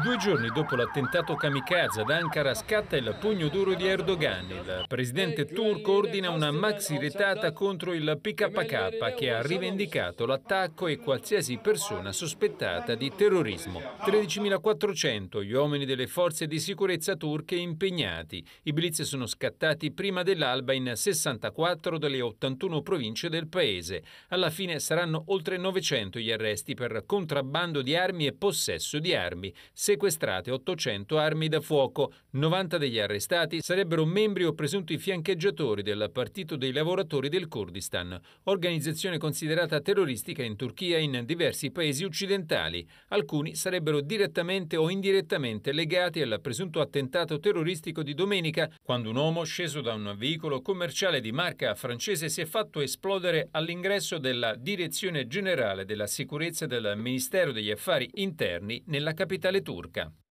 Due giorni dopo l'attentato kamikaze ad Ankara scatta il pugno duro di Erdogan. Il presidente turco ordina una maxi retata contro il PKK che ha rivendicato l'attacco e qualsiasi persona sospettata di terrorismo. 13.400 gli uomini delle forze di sicurezza turche impegnati. I blitz sono scattati prima dell'alba in 64 delle 81 province del paese. Alla fine saranno oltre 900 gli arresti per contrabbando di armi e possesso di armi sequestrate 800 armi da fuoco. 90 degli arrestati sarebbero membri o presunti fiancheggiatori del Partito dei Lavoratori del Kurdistan, organizzazione considerata terroristica in Turchia e in diversi paesi occidentali. Alcuni sarebbero direttamente o indirettamente legati al presunto attentato terroristico di domenica, quando un uomo sceso da un veicolo commerciale di marca francese si è fatto esplodere all'ingresso della Direzione Generale della Sicurezza del Ministero degli Affari Interni nella capitale turca. turge